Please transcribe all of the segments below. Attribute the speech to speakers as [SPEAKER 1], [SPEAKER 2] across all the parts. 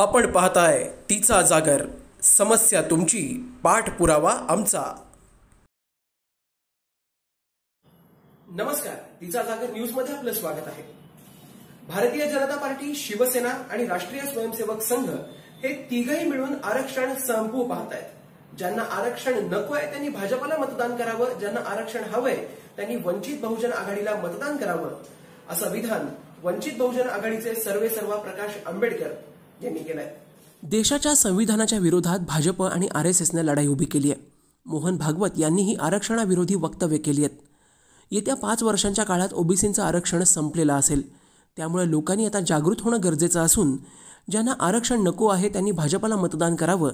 [SPEAKER 1] आपण पाहताय तिचा जागर समस्या तुमची पाठपुरावा आमचा नमस्कार तिचा जागर न्यूज मध्ये आपलं स्वागत आहे भारतीय जनता पार्टी शिवसेना आणि राष्ट्रीय स्वयंसेवक संघ हे तिघही मिळून आरक्षण संपू पाहतायत ज्यांना आरक्षण नको आहे त्यांनी भाजपाला मतदान करावं ज्यांना आरक्षण हवंय त्यांनी वंचित बहुजन आघाडीला मतदान करावं असं विधान वंचित बहुजन आघाडीचे सर्वे सर्वा प्रकाश आंबेडकर देशाच्या
[SPEAKER 2] संविधानाच्या विरोधात भाजप आणि आर एस एसने लढाई उभी केली आहे मोहन भागवत यांनीही आरक्षणाविरोधी वक्तव्य केली आहेत येत्या पाच वर्षांच्या काळात ओबीसीचं आरक्षण संपलेलं असेल त्यामुळे लोकांनी आता जागृत होणं गरजेचं असून ज्यांना आरक्षण नको आहे त्यांनी भाजपाला मतदान करावं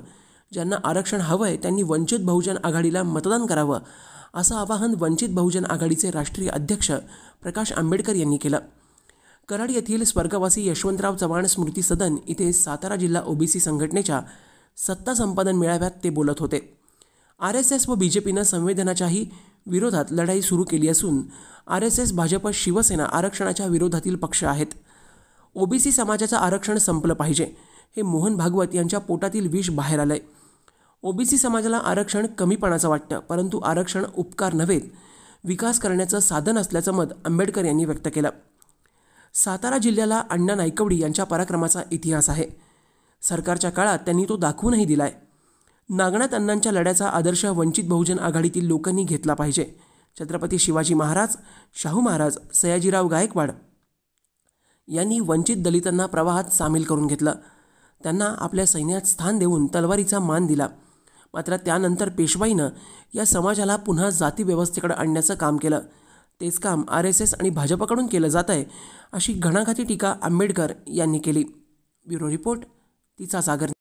[SPEAKER 2] ज्यांना आरक्षण हवं आहे त्यांनी वंचित बहुजन आघाडीला मतदान करावं असं आवाहन वंचित बहुजन आघाडीचे राष्ट्रीय अध्यक्ष प्रकाश आंबेडकर यांनी केलं कराड येथील स्वर्गवासी यशवंतराव चव्हाण स्मृती सदन इथे सातारा जिल्हा ओबीसी संघटनेच्या सत्ता संपादन मेळाव्यात ते बोलत होते आर एस एस व बी जे पीनं विरोधात लढाई सुरू केली असून R S S Bhajap Shiv Sena आरक्षणाच्या विरोधातील पक्ष आहेत ओबीसी समाजाचं आरक्षण संपलं पाहिजे हे मोहन भागवत यांच्या पोटातील विष बाहेर आलंय ओबीसी समाजाला आरक्षण कमीपणाचं वाटतं परंतु आरक्षण उपकार नव्हेत विकास करण्याचं साधन असल्याचं मत आंबेडकर यांनी व्यक्त केलं सातारा जिल्ह्याला अण्णा नायकवडी यांच्या पराक्रमाचा इतिहास आहे सरकारच्या काळात त्यांनी तो दाखवूनही दिलाय नागनाथ अण्णांच्या लढ्याचा आदर्श वंचित बहुजन आघाडीतील लोकांनी घेतला पाहिजे छत्रपती शिवाजी महाराज शाहू महाराज सयाजीराव गायकवाड यांनी वंचित दलितांना प्रवाहात सामील करून घेतलं त्यांना आपल्या सैन्यात स्थान देऊन तलवारीचा मान दिला मात्र त्यानंतर पेशवाईनं या समाजाला पुन्हा जातीव्यवस्थेकडे आणण्याचं काम केलं तेच काम आर एस एस आणि भाजपाकडून केलं जात आहे अशी घणाघाती टीका आंबेडकर यांनी केली ब्युरो रिपोर्ट तिचा सागर